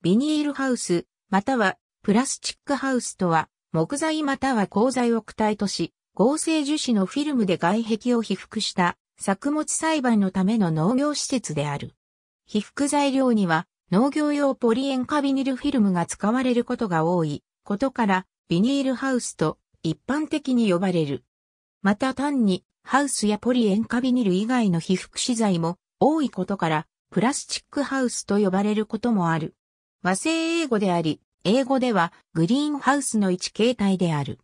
ビニールハウス、またはプラスチックハウスとは、木材または鋼材を躯体とし、合成樹脂のフィルムで外壁を被覆した作物栽培のための農業施設である。被覆材料には農業用ポリ塩化ビニルフィルムが使われることが多いことからビニールハウスと一般的に呼ばれる。また単にハウスやポリ塩化ビニル以外の被覆資材も多いことからプラスチックハウスと呼ばれることもある。和製英語であり、英語ではグリーンハウスの一形態である。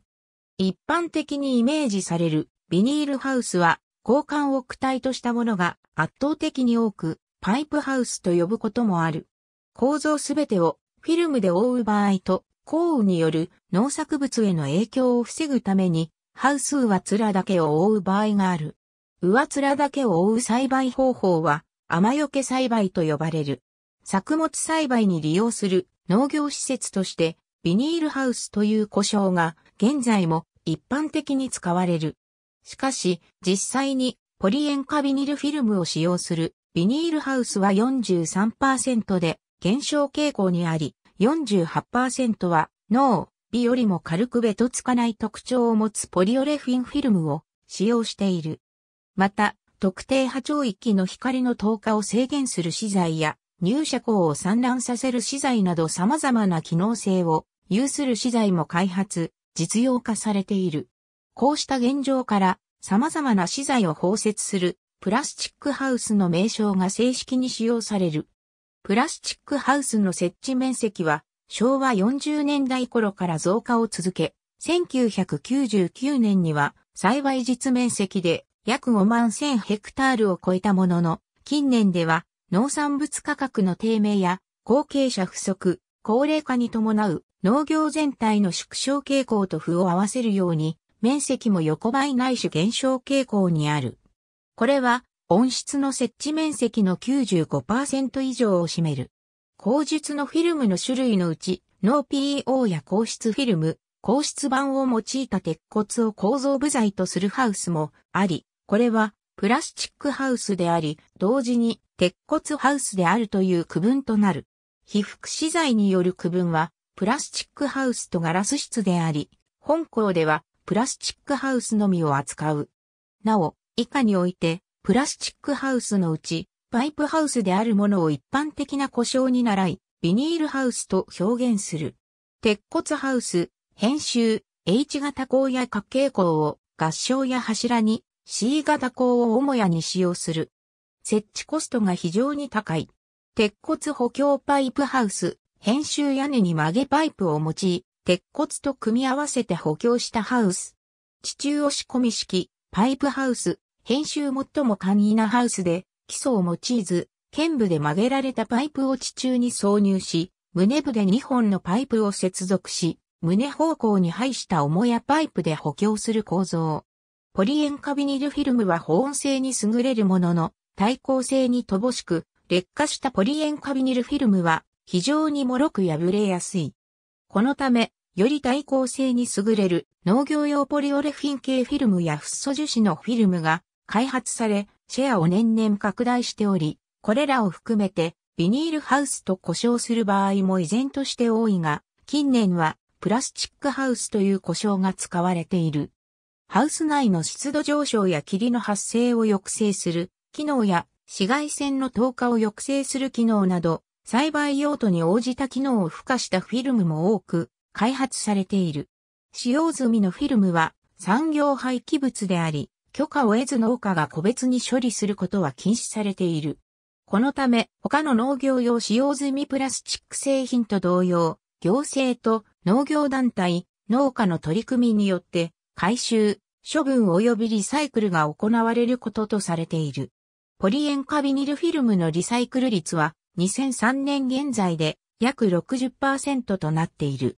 一般的にイメージされるビニールハウスは交換を躯体としたものが圧倒的に多くパイプハウスと呼ぶこともある。構造すべてをフィルムで覆う場合と降雨による農作物への影響を防ぐためにハウス上面だけを覆う場合がある。上面だけを覆う栽培方法は雨よけ栽培と呼ばれる。作物栽培に利用する農業施設としてビニールハウスという呼称が現在も一般的に使われる。しかし実際にポリ塩化ビニルフィルムを使用するビニールハウスは43%で減少傾向にあり48%は脳、美よりも軽くべとつかない特徴を持つポリオレフィンフィルムを使用している。また、特定波長域の光の透過を制限する資材や入射光を散乱させる資材など様々な機能性を有する資材も開発、実用化されている。こうした現状から様々な資材を包摂するプラスチックハウスの名称が正式に使用される。プラスチックハウスの設置面積は昭和40年代頃から増加を続け、1999年には幸い実面積で約5万1000ヘクタールを超えたものの、近年では農産物価格の低迷や後継者不足、高齢化に伴う農業全体の縮小傾向と負を合わせるように、面積も横ばいないし減少傾向にある。これは、温室の設置面積の95%以上を占める。口述のフィルムの種類のうち、ノー PO や硬質フィルム、硬質板を用いた鉄骨を構造部材とするハウスもあり、これはプラスチックハウスであり、同時に鉄骨ハウスであるという区分となる。被覆資材による区分は、プラスチックハウスとガラス質であり、本校ではプラスチックハウスのみを扱う。なお、以下において、プラスチックハウスのうち、パイプハウスであるものを一般的な故障に習い、ビニールハウスと表現する。鉄骨ハウス、編集、H 型鋼や家稽鋼を合掌や柱に C 型鋼を主屋に使用する。設置コストが非常に高い。鉄骨補強パイプハウス、編集屋根に曲げパイプを用い、鉄骨と組み合わせて補強したハウス。地中押し込み式、パイプハウス、編集最も簡易なハウスで、基礎を用いず、剣部で曲げられたパイプを地中に挿入し、胸部で2本のパイプを接続し、胸方向に配した重やパイプで補強する構造。ポリエンカビニルフィルムは保温性に優れるものの、耐候性に乏しく、劣化したポリエンカビニルフィルムは非常に脆く破れやすい。このため、より耐候性に優れる農業用ポリオレフィン系フィルムやフッ素樹脂のフィルムが開発され、シェアを年々拡大しており、これらを含めてビニールハウスと呼称する場合も依然として多いが、近年はプラスチックハウスという呼称が使われている。ハウス内の湿度上昇や霧の発生を抑制する機能や紫外線の透過を抑制する機能など、栽培用途に応じた機能を付加したフィルムも多く開発されている。使用済みのフィルムは産業廃棄物であり、許可を得ず農家が個別に処理することは禁止されている。このため、他の農業用使用済みプラスチック製品と同様、行政と農業団体、農家の取り組みによって、回収、処分及びリサイクルが行われることとされている。ポリエンカビニルフィルムのリサイクル率は2003年現在で約60%となっている。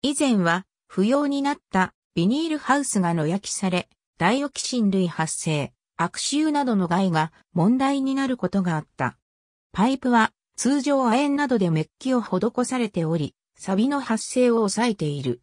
以前は不要になったビニールハウスが野焼きされ、ダイオキシン類発生、悪臭などの害が問題になることがあった。パイプは通常亜鉛などでメッキを施されており、サビの発生を抑えている。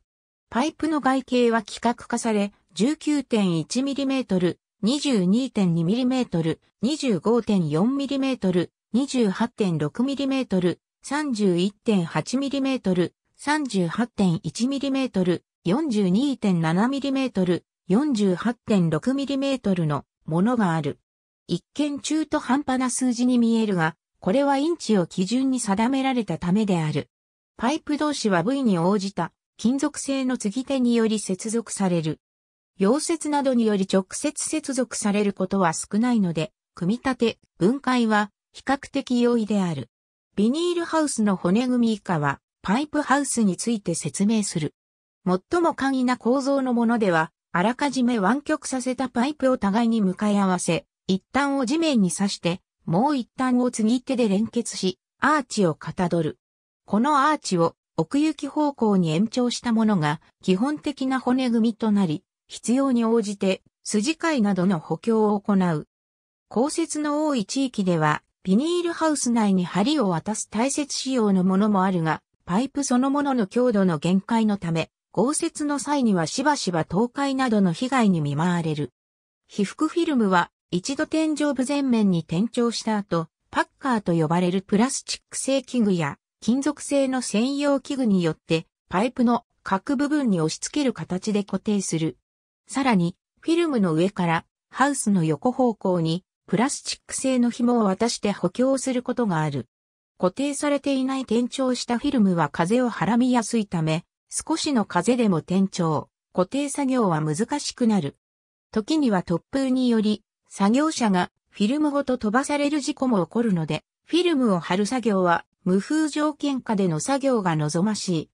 パイプの外形は規格化され、19.1mm 22.2mm、25.4mm、28.6mm、31.8mm、38.1mm、42.7mm、48.6mm のものがある。一見中途半端な数字に見えるが、これはインチを基準に定められたためである。パイプ同士は部位に応じた金属製の継ぎ手により接続される。溶接などにより直接接続されることは少ないので、組み立て、分解は比較的容易である。ビニールハウスの骨組み以下は、パイプハウスについて説明する。最も簡易な構造のものでは、あらかじめ湾曲させたパイプを互いに向かい合わせ、一端を地面に刺して、もう一端を継ぎ手で連結し、アーチをかたどる。このアーチを奥行き方向に延長したものが基本的な骨組みとなり、必要に応じて筋貝などの補強を行う。降雪の多い地域では、ビニールハウス内に針を渡す大切仕様のものもあるが、パイプそのものの強度の限界のため、豪雪の際にはしばしば倒壊などの被害に見舞われる。被覆フィルムは一度天井部全面に転調した後、パッカーと呼ばれるプラスチック製器具や金属製の専用器具によってパイプの各部分に押し付ける形で固定する。さらに、フィルムの上からハウスの横方向にプラスチック製の紐を渡して補強することがある。固定されていない転調したフィルムは風をはらみやすいため、少しの風でも転調、固定作業は難しくなる。時には突風により、作業者がフィルムごと飛ばされる事故も起こるので、フィルムを貼る作業は無風条件下での作業が望ましい。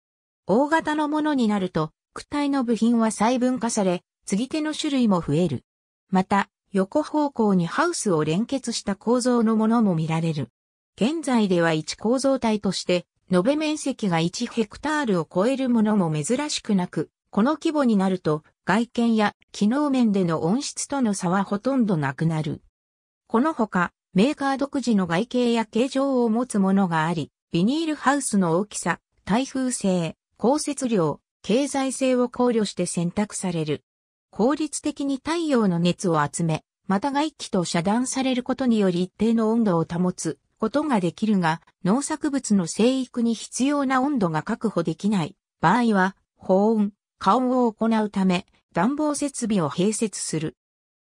大型のものになると、躯体の部品は細分化され、継ぎ手の種類も増える。また、横方向にハウスを連結した構造のものも見られる。現在では1構造体として、延べ面積が1ヘクタールを超えるものも珍しくなく、この規模になると、外見や機能面での音質との差はほとんどなくなる。このほか、メーカー独自の外形や形状を持つものがあり、ビニールハウスの大きさ、耐風性、降雪量、経済性を考慮して選択される。効率的に太陽の熱を集め、また外気と遮断されることにより一定の温度を保つことができるが、農作物の生育に必要な温度が確保できない場合は、保温、加温を行うため、暖房設備を併設する。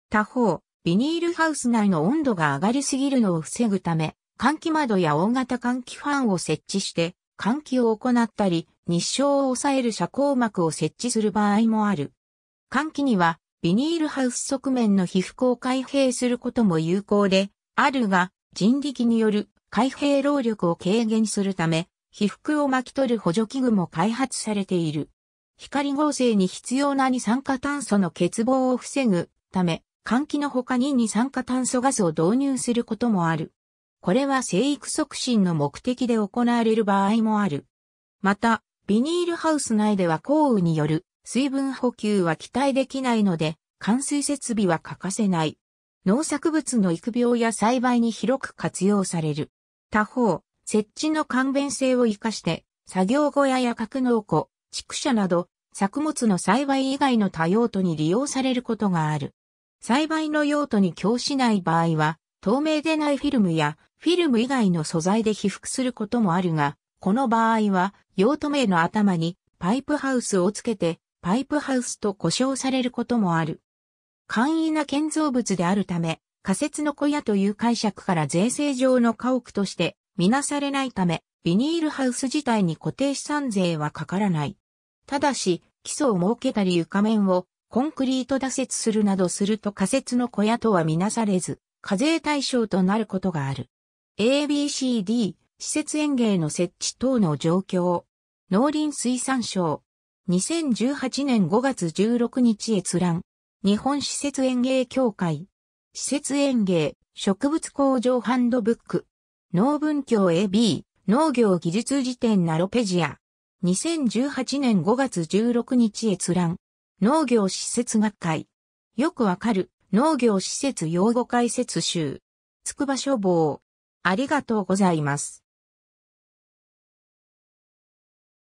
他方、ビニールハウス内の温度が上がりすぎるのを防ぐため、換気窓や大型換気ファンを設置して、換気を行ったり、日照を抑える遮光膜を設置する場合もある。換気にはビニールハウス側面の皮膚を開閉することも有効であるが、人力による開閉労力を軽減するため、被覆を巻き取る補助器具も開発されている。光合成に必要な二酸化炭素の欠乏を防ぐため、換気の他に二酸化炭素ガスを導入することもある。これは生育促進の目的で行われる場合もある。また、ビニールハウス内では降雨による水分補給は期待できないので、灌水設備は欠かせない。農作物の育苗や栽培に広く活用される。他方、設置の簡便性を活かして、作業小屋や格納庫、畜舎など、作物の栽培以外の多用途に利用されることがある。栽培の用途に供しない場合は、透明でないフィルムや、フィルム以外の素材で被覆することもあるが、この場合は、用途名の頭にパイプハウスをつけて、パイプハウスと呼称されることもある。簡易な建造物であるため、仮設の小屋という解釈から税制上の家屋としてみなされないため、ビニールハウス自体に固定資産税はかからない。ただし、基礎を設けたり床面をコンクリート打設するなどすると仮設の小屋とはみなされず、課税対象となることがある。ABCD、施設園芸の設置等の状況、農林水産省、2018年5月16日閲覧。日本施設園芸協会。施設園芸、植物工場ハンドブック。農文教 AB、農業技術辞典ナロペジア。2018年5月16日閲覧。農業施設学会。よくわかる、農業施設用語解説集。つくば書房。ありがとうございます。